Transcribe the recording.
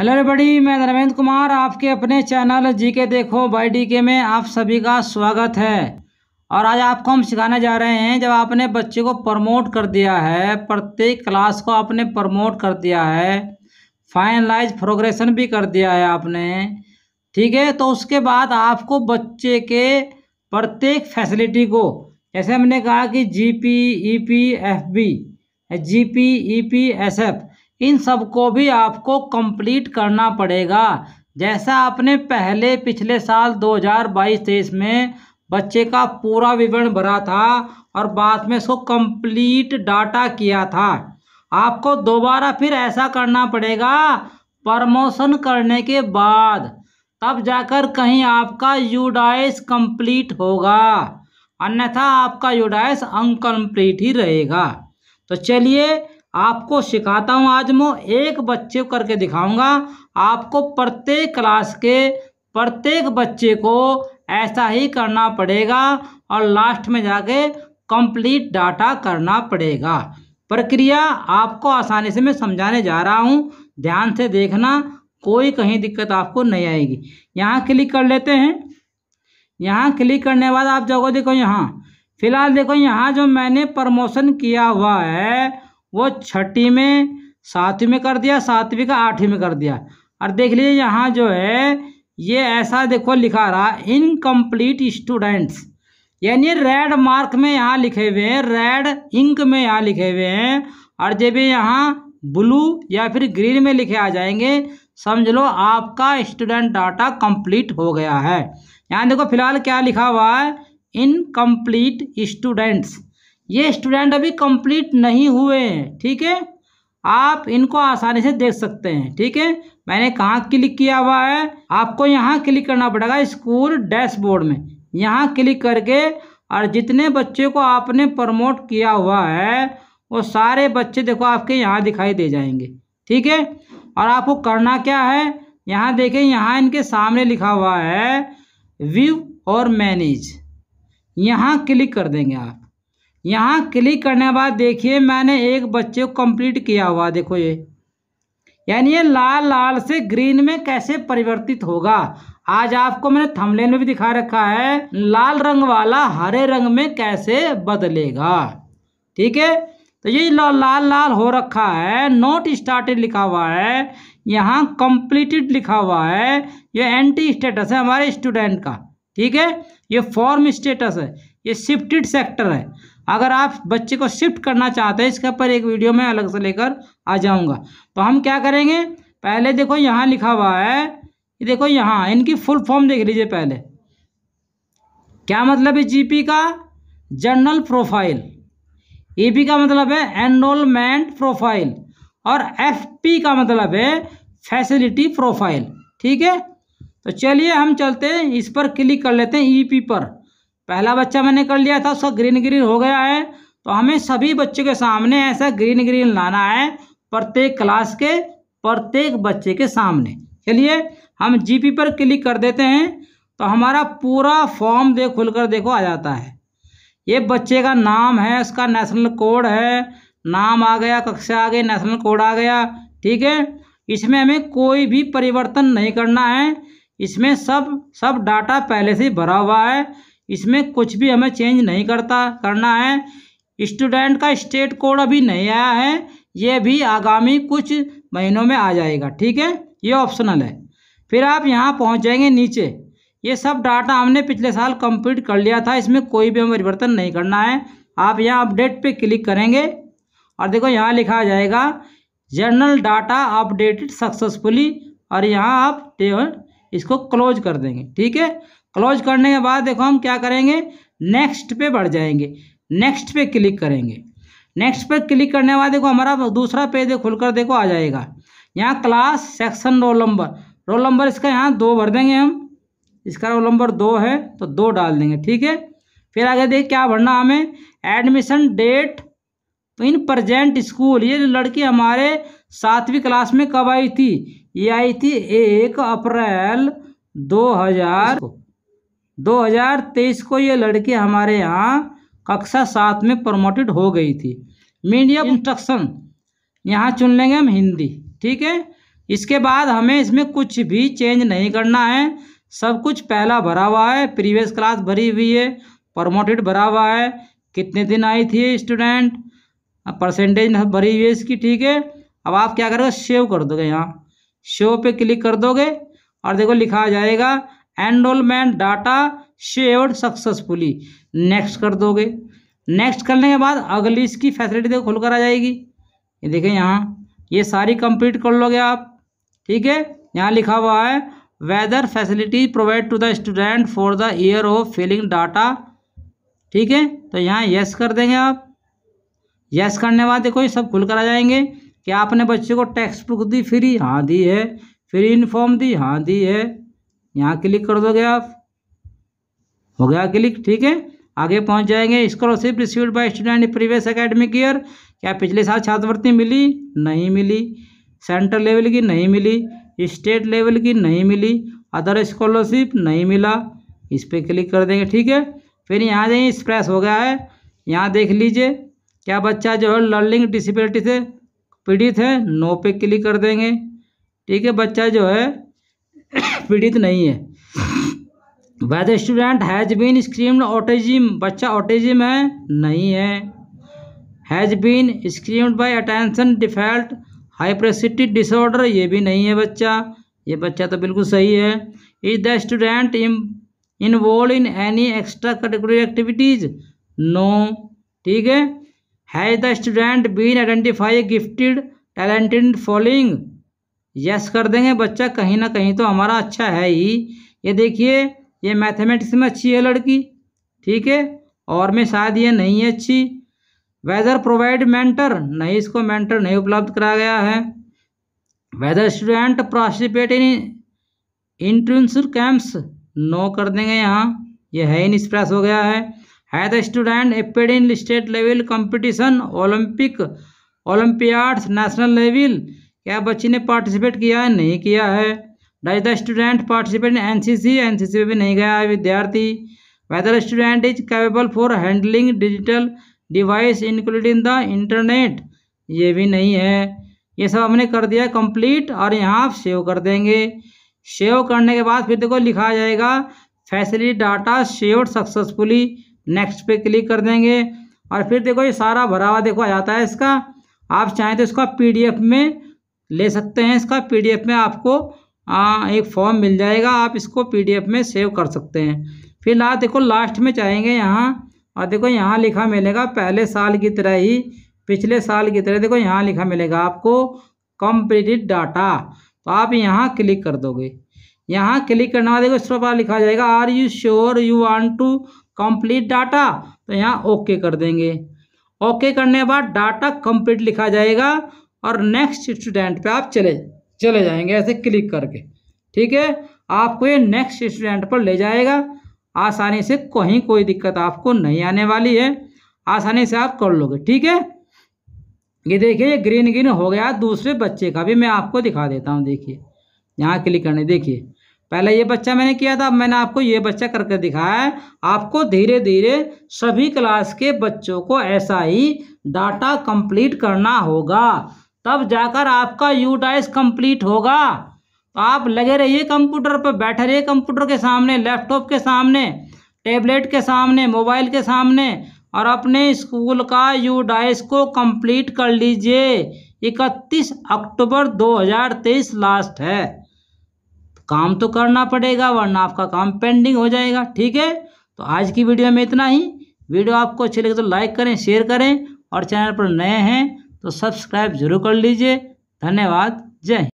hello everybody मैं धर्मेंद्र कुमार आपके अपने चैनल जी के देखो बाई डी के में आप सभी का स्वागत है और आज आपको हम सिखाने जा रहे हैं जब आपने बच्चे को प्रमोट कर दिया है प्रत्येक क्लास को आपने प्रमोट कर दिया है फाइनलाइज प्रोग्रेशन भी कर दिया है आपने ठीक है तो उसके बाद आपको बच्चे के प्रत्येक फैसिलिटी को जैसे हमने कहा कि G P E P F B G P E P S F इन सबको भी आपको कंप्लीट करना पड़ेगा जैसा आपने पहले पिछले साल 2022-23 में बच्चे का पूरा विवरण भरा था और बाद में उसको कंप्लीट डाटा किया था आपको दोबारा फिर ऐसा करना पड़ेगा प्रमोशन करने के बाद तब जाकर कहीं आपका यूडाइस कंप्लीट होगा अन्यथा आपका यूडाइस अनकम्प्लीट ही रहेगा तो चलिए आपको सिखाता हूँ आज मैं एक बच्चे करके दिखाऊंगा आपको प्रत्येक क्लास के प्रत्येक बच्चे को ऐसा ही करना पड़ेगा और लास्ट में जाके कंप्लीट डाटा करना पड़ेगा प्रक्रिया आपको आसानी से मैं समझाने जा रहा हूँ ध्यान से देखना कोई कहीं दिक्कत आपको नहीं आएगी यहाँ क्लिक कर लेते हैं यहाँ क्लिक करने के बाद आप जाओगे देखो यहाँ फिलहाल देखो यहाँ जो मैंने प्रमोशन किया हुआ है वो छठी में सातवीं में कर दिया सातवीं का आठवीं में कर दिया और देख लीजिए यहाँ जो है ये ऐसा देखो लिखा रहा इनकम्प्लीट स्टूडेंट्स यानी रेड मार्क में यहाँ लिखे हुए हैं रेड इंक में यहाँ लिखे हुए हैं और जब ये यहाँ ब्लू या फिर ग्रीन में लिखे आ जाएंगे समझ लो आपका स्टूडेंट डाटा कंप्लीट हो गया है यहाँ देखो फिलहाल क्या लिखा हुआ है इनकम्प्लीट स्टूडेंट्स ये स्टूडेंट अभी कंप्लीट नहीं हुए हैं ठीक है आप इनको आसानी से देख सकते हैं ठीक है मैंने कहाँ क्लिक किया हुआ है आपको यहाँ क्लिक करना पड़ेगा स्कूल डैशबोर्ड में यहाँ क्लिक करके और जितने बच्चे को आपने प्रमोट किया हुआ है वो सारे बच्चे देखो आपके यहाँ दिखाई दे जाएंगे ठीक है और आपको करना क्या है यहाँ देखें यहाँ इनके सामने लिखा हुआ है व्यू और मैनेज यहाँ क्लिक कर देंगे आप यहाँ क्लिक करने के बाद देखिए मैंने एक बच्चे को कंप्लीट किया हुआ देखो ये यानी ये लाल लाल से ग्रीन में कैसे परिवर्तित होगा आज आपको मैंने थमलेन में भी दिखा रखा है लाल रंग वाला हरे रंग में कैसे बदलेगा ठीक है तो ये लाल लाल हो रखा है नोट स्टार्टेड लिखा हुआ है यहाँ कंप्लीटेड लिखा हुआ है ये एंटी स्टेटस है हमारे स्टूडेंट का ठीक है ये फॉर्म स्टेटस है ये शिफ्टेड सेक्टर है अगर आप बच्चे को शिफ्ट करना चाहते हैं इसके ऊपर एक वीडियो में अलग से लेकर आ जाऊँगा तो हम क्या करेंगे पहले देखो यहाँ लिखा हुआ है ये देखो यहाँ इनकी फुल फॉर्म देख लीजिए पहले क्या मतलब है जी का जर्नल प्रोफाइल ए का मतलब है एनरोलमेंट प्रोफाइल और एफ का मतलब है फैसिलिटी प्रोफाइल ठीक है तो चलिए हम चलते हैं इस पर क्लिक कर लेते हैं ई पर पहला बच्चा मैंने कर लिया था उसका ग्रीन ग्रीन हो गया है तो हमें सभी बच्चों के सामने ऐसा ग्रीन ग्रीन लाना है प्रत्येक क्लास के प्रत्येक बच्चे के सामने चलिए हम जीपी पर क्लिक कर देते हैं तो हमारा पूरा फॉर्म देख खुल कर देखो आ जाता है ये बच्चे का नाम है उसका नेशनल कोड है नाम आ गया कक्षा आ गई नेशनल कोड आ गया ठीक है इसमें हमें कोई भी परिवर्तन नहीं करना है इसमें सब सब डाटा पहले से भरा हुआ है इसमें कुछ भी हमें चेंज नहीं करता करना है स्टूडेंट का स्टेट कोड अभी नहीं आया है ये भी आगामी कुछ महीनों में आ जाएगा ठीक है ये ऑप्शनल है फिर आप यहाँ पहुँच जाएंगे नीचे ये सब डाटा हमने पिछले साल कंप्लीट कर लिया था इसमें कोई भी हमें परिवर्तन नहीं करना है आप यहाँ अपडेट पे क्लिक करेंगे और देखो यहाँ लिखा जाएगा जर्नल डाटा अपडेटेड सक्सेसफुली और यहाँ आप इसको क्लोज कर देंगे ठीक है क्लोज करने के बाद देखो हम क्या करेंगे नेक्स्ट पे बढ़ जाएंगे नेक्स्ट पे क्लिक करेंगे नेक्स्ट पे क्लिक करने के बाद देखो हमारा दूसरा पेज खुलकर देखो आ जाएगा यहाँ class section roll number roll number इसका यहाँ दो भर देंगे हम इसका रोल नंबर दो है तो दो डाल देंगे ठीक है फिर आगे देख क्या भरना हमें एडमिशन डेट तो इन प्रजेंट स्कूल ये लड़की हमारे सातवीं क्लास में कब आई थी ये आई थी एक अप्रैल दो हजार 2023 को ये लड़की हमारे यहाँ कक्षा सात में प्रमोटेड हो गई थी मीडियम इंस्ट्रक्शन यहाँ चुन लेंगे हम हिंदी ठीक है इसके बाद हमें इसमें कुछ भी चेंज नहीं करना है सब कुछ पहला भरा हुआ है प्रीवियस क्लास भरी हुई है प्रमोटेड भरा हुआ है कितने दिन आई थी स्टूडेंट परसेंटेज भरी हुई है इसकी ठीक है अब आप क्या करोगे सेव कर दोगे यहाँ शो पे क्लिक कर दोगे और देखो लिखा जाएगा enrollment data shared successfully next कर दोगे नेक्स्ट करने के बाद अगली इसकी फैसिलिटी देखो खुलकर आ जाएगी ये देखें यहाँ ये सारी कंप्लीट कर लोगे आप ठीक है यहाँ लिखा हुआ है whether facility provide to the student for the year of filling data ठीक है तो यहाँ यस कर देंगे आप यस करने बाद देखो ये सब खुल कर आ जाएंगे क्या आपने बच्चे को टेक्स्ट बुक दी फ्री हाँ दी है फ्री यूनिफॉर्म दी हाँ दी है यहाँ क्लिक कर दोगे आप हो गया क्लिक ठीक है आगे पहुंच जाएंगे scholarship received by student previous academic year क्या पिछले साल छात्रवृत्ति मिली नहीं मिली सेंट्रल लेवल की नहीं मिली स्टेट लेवल की नहीं मिली अदर स्कॉलरशिप नहीं मिला इस पर क्लिक कर देंगे ठीक है फिर यहाँ जाइए एक्सप्रेस हो गया है यहाँ देख लीजिए क्या बच्चा जो है लर्निंग डिसबिलिटी से पीड़ित है नो पे क्लिक कर देंगे ठीक है बच्चा जो है पीड़ित नहीं है whether the student has been screened autism बच्चा ऑटिज्म है नहीं है has been screened by attention deficit hyperactivity disorder ये भी नहीं है बच्चा ये बच्चा तो बिल्कुल सही है is the student involve in any extra curricular activities no ठीक है has the student been identify gifted talented following yes कर देंगे बच्चा कहीं ना कहीं तो हमारा अच्छा है ही ये देखिए ये मैथमेटिक्स में अच्छी है लड़की ठीक है और में शायद ये नहीं है अच्छी वेदर प्रोवाइड मेंटर नहीं इसको मेंटर नहीं उपलब्ध कराया गया है वेदर स्टूडेंट पार्टिसिपेट इन इंट्रेंसर कैंप्स नो कर देंगे यहाँ ये है इन एक्सप्रेस हो गया है है the student appeared in state level competition olympic olympiads national level क्या बच्चे ने पार्टिसिपेट किया है नहीं किया है does the student participate in N C C N C C में भी नहीं गया है विद्यार्थी whether student is capable for handling digital device including the internet ये भी नहीं है ये सब हमने कर दिया कंप्लीट और यहाँ आप सेव कर देंगे सेव करने के बाद फिर देखो लिखा जाएगा facility data save successfully next पे क्लिक कर देंगे और फिर देखो ये सारा भरा हुआ देखो आ जाता है इसका आप चाहें तो इसका पीडीएफ में ले सकते हैं इसका पीडीएफ में आपको आ, एक फॉर्म मिल जाएगा आप इसको पीडीएफ में सेव कर सकते हैं फिर ला देखो लास्ट में चाहेंगे यहाँ और देखो यहाँ लिखा मिलेगा पहले साल की तरह ही पिछले साल की तरह देखो यहाँ लिखा मिलेगा आपको कंप्लीटेड डाटा तो आप यहाँ क्लिक कर दोगे यहाँ क्लिक करना देखो इस पर लिखा जाएगा are you sure you want to complete data तो यहाँ ओके कर देंगे ओके करने के बाद डाटा कंप्लीट लिखा जाएगा और नेक्स्ट स्टूडेंट पे आप चले चले जाएंगे ऐसे क्लिक करके ठीक है आपको ये नेक्स्ट स्टूडेंट पर ले जाएगा आसानी से कहीं कोई दिक्कत आपको नहीं आने वाली है आसानी से आप कर लोगे ठीक है ये देखिए ये ग्रीन ग्रीन हो गया दूसरे बच्चे का भी मैं आपको दिखा देता हूँ देखिए यहाँ क्लिक करने देखिए पहले ये बच्चा मैंने किया था अब मैंने आपको ये बच्चा करके दिखाया है आपको धीरे धीरे सभी क्लास के बच्चों को ऐसा ही डाटा कंप्लीट करना होगा तब जाकर आपका डाइस कंप्लीट होगा तो आप लगे रहिए कंप्यूटर पर बैठे रहिए कंप्यूटर के सामने लैपटॉप के सामने टेबलेट के सामने मोबाइल के सामने और अपने स्कूल का यू डाइस को कंप्लीट कर लीजिए 31 अक्टूबर 2023 लास्ट है काम तो करना पड़ेगा वरना आपका काम पेंडिंग हो जाएगा ठीक है तो आज की वीडियो में इतना ही वीडियो आपको अच्छी लगे तो लाइक करें शेयर करें और चैनल पर नए हैं तो सब्सक्राइब जरूर कर लीजिए धन्यवाद जय